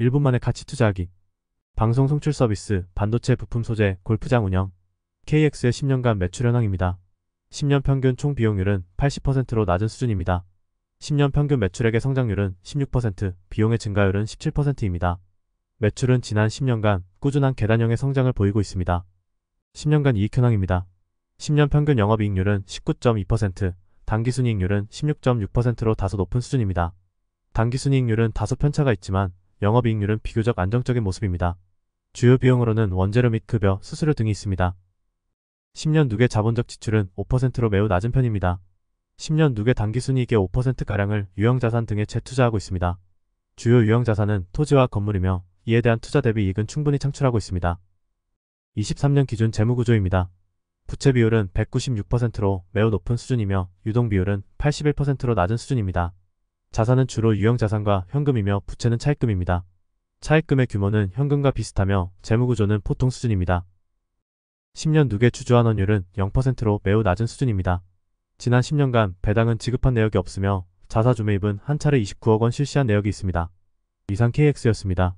1분 만에 가치 투자하기 방송 송출 서비스, 반도체 부품 소재, 골프장 운영 KX의 10년간 매출 현황입니다. 10년 평균 총 비용률은 80%로 낮은 수준입니다. 10년 평균 매출액의 성장률은 16%, 비용의 증가율은 17%입니다. 매출은 지난 10년간 꾸준한 계단형의 성장을 보이고 있습니다. 10년간 이익 현황입니다. 10년 평균 영업이익률은 19.2%, 단기순이익률은 16.6%로 다소 높은 수준입니다. 단기순이익률은 다소 편차가 있지만 영업이익률은 비교적 안정적인 모습입니다. 주요 비용으로는 원재료 및 급여, 수수료 등이 있습니다. 10년 누계 자본적 지출은 5%로 매우 낮은 편입니다. 10년 누계 단기순이익의 5%가량을 유형자산 등에 재투자하고 있습니다. 주요 유형자산은 토지와 건물이며 이에 대한 투자 대비 이익은 충분히 창출하고 있습니다. 23년 기준 재무구조입니다. 부채 비율은 196%로 매우 높은 수준이며 유동 비율은 81%로 낮은 수준입니다. 자산은 주로 유형자산과 현금이며 부채는 차입금입니다. 차입금의 규모는 현금과 비슷하며 재무구조는 보통 수준입니다. 10년 누계 주주환원율은 0%로 매우 낮은 수준입니다. 지난 10년간 배당은 지급한 내역이 없으며 자사주매입은 한 차례 29억 원 실시한 내역이 있습니다. 이상 KX였습니다.